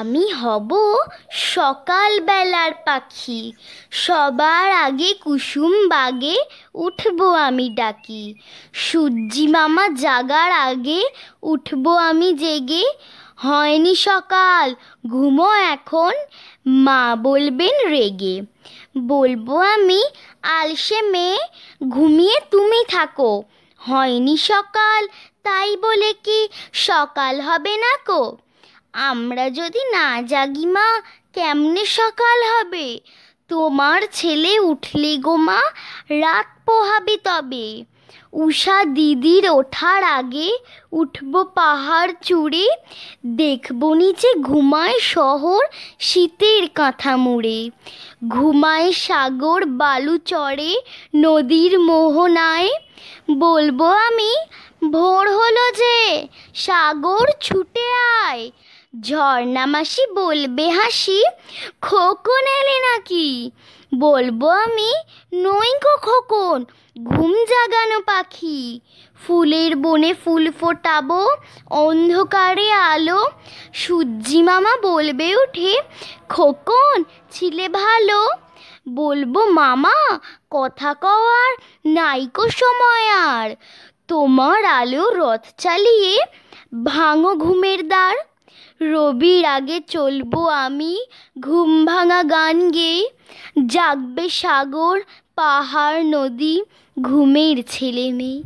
আমি হব সকালবেলার পাখি সবার আগে কুসুম বাগে উঠব আমি ডাকি সূর্যি মামা জাগার আগে উঠব আমি জেগে হয়নি সকাল ঘুমো এখন মা বলবেন রেগে বলবো আমি আলসে মেয়ে ঘুমিয়ে তুমি থাকো হয়নি সকাল তাই বলে কি সকাল হবে না কো আমরা যদি না জাগি মা কেমনে সকাল হবে তোমার ছেলে উঠলে গো মা রাত পোহাবে তবে উষা দিদির ওঠার আগে উঠব পাহাড় চুড়ে দেখব নিচে ঘুমায় শহর শীতের কাঁথা মুড়ে ঘুমায় সাগর বালু চড়ে নদীর মোহনায় বলবো আমি ভোর হলো যে সাগর ছুটে আয় ঝর্ণামাসি বলবে হাসি খোকন এলে নাকি বলবো আমি নইকো খোকন ঘুম জাগানো পাখি ফুলের বনে ফুল ফোটাবো অন্ধকারে আলো সূর্যি মামা বলবে উঠে খোকন ছিলে ভালো বলবো মামা কথা কওয়ার নাইকো সময় আর তোমার আলো রথ চালিয়ে ভাঙো ঘুমের দ্বার রবি আগে চলবো আমি ঘুম ভাঙা গান গেয়ে জাগবে সাগর পাহাড় নদী ঘুমের ছেলে মেয়ে